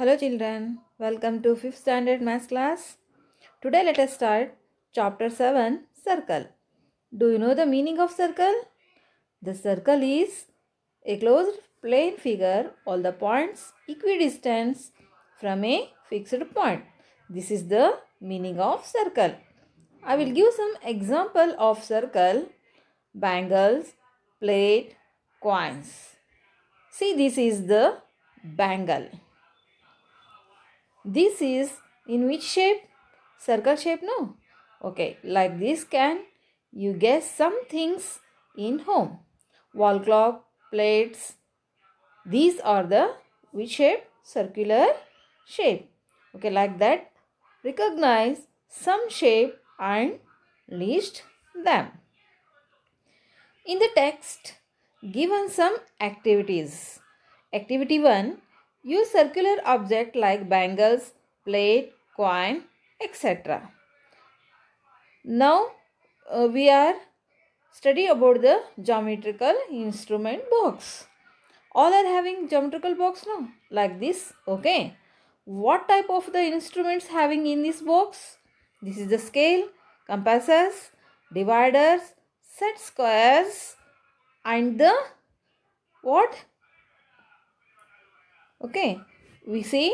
Hello children, welcome to 5th standard math class. Today let us start chapter 7 circle. Do you know the meaning of circle? The circle is a closed plane figure all the points equidistant from a fixed point. This is the meaning of circle. I will give some example of circle, bangles, plate, coins. See this is the bangle. This is in which shape? Circle shape, no? Okay, like this can you guess some things in home. Wall clock, plates. These are the which shape? Circular shape. Okay, like that. Recognize some shape and list them. In the text, given some activities. Activity 1 Use circular object like bangles, plate, coin, etc. Now uh, we are study about the geometrical instrument box. All are having geometrical box now like this. Okay. What type of the instruments having in this box? This is the scale, compasses, dividers, set squares and the what? okay we see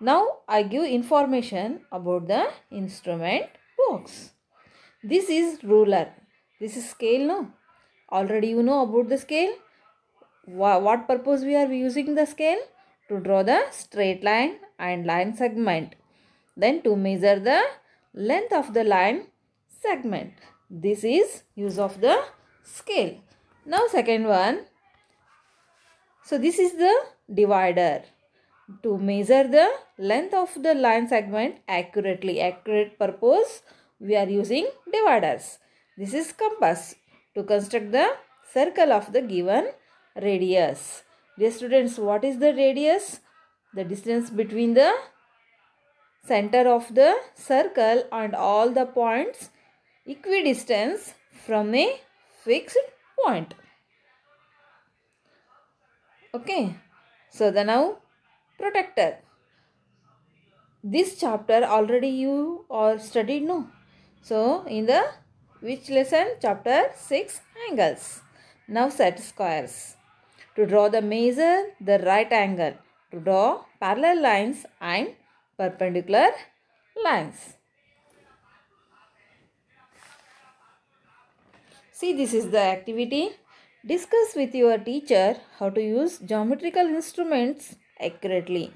now I give information about the instrument box. This is ruler. This is scale no. Already you know about the scale. What purpose we are using the scale? To draw the straight line and line segment. Then to measure the length of the line segment. This is use of the scale. Now second one. So this is the divider to measure the length of the line segment accurately. Accurate purpose we are using dividers. This is compass to construct the circle of the given radius. Dear students, what is the radius? The distance between the center of the circle and all the points equidistance from a fixed point. Okay. So the now protector. This chapter already you all studied no. So in the which lesson chapter 6 angles. Now set squares. To draw the measure the right angle. To draw parallel lines and perpendicular lines. See this is the activity. Discuss with your teacher how to use geometrical instruments accurately.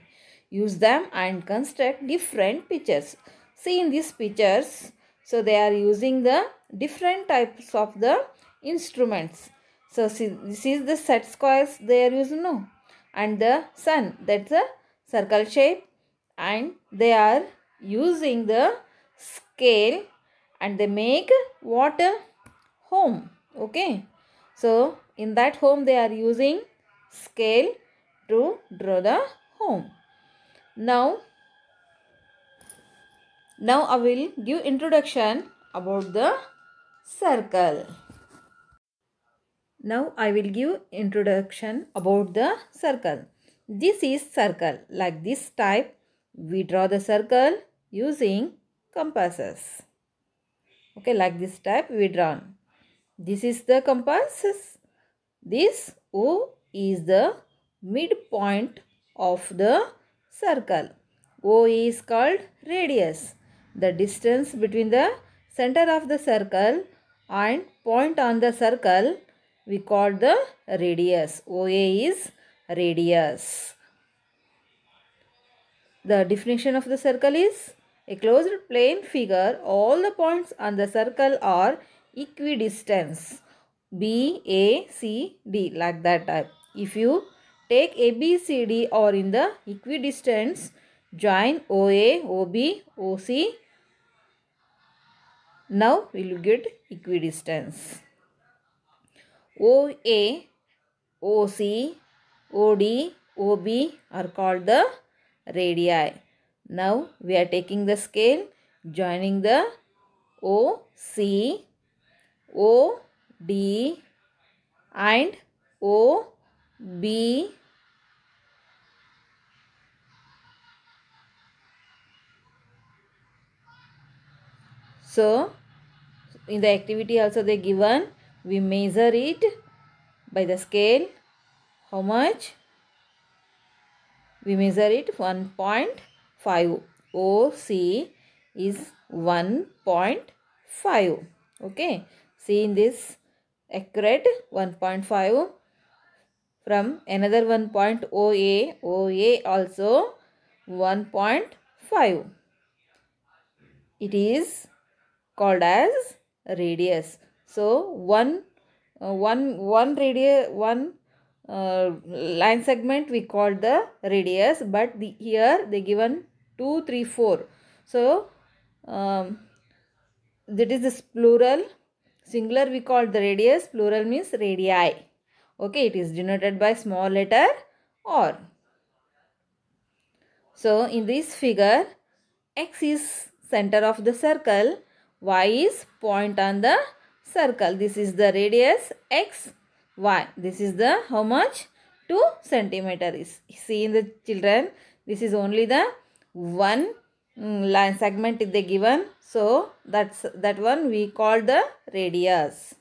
Use them and construct different pictures. See in these pictures, so they are using the different types of the instruments. So see, this is the set squares they are using no. And the sun, that's a circle shape. And they are using the scale and they make water home. Okay. So, in that home they are using scale to draw the home. Now, now I will give introduction about the circle. Now I will give introduction about the circle. This is circle. Like this type, we draw the circle using compasses. Okay, like this type we draw. This is the compass. This O is the midpoint of the circle. O is called radius. The distance between the center of the circle and point on the circle we call the radius. OA is radius. The definition of the circle is a closed plane figure. All the points on the circle are equidistance B, A, C, D like that type. Uh, if you take A, B, C, D or in the equidistance, join O A O B O C. Now we will get equidistance. O A O C O D O B are called the radii. Now we are taking the scale, joining the OC O D and O B So in the activity also they given we measure it by the scale how much we measure it 1.5 OC is 1.5 okay see in this accurate 1.5 from another 1.0a oa also 1.5 it is called as radius so one uh, one one radius one uh, line segment we call the radius but the here they given 2 3 4 so um, that is this plural Singular we call the radius, plural means radii. Okay, it is denoted by small letter or. So, in this figure, x is center of the circle, y is point on the circle. This is the radius x, y. This is the how much? 2 centimeter is. See in the children, this is only the one Hmm, line segment is they given so that's that one we call the radius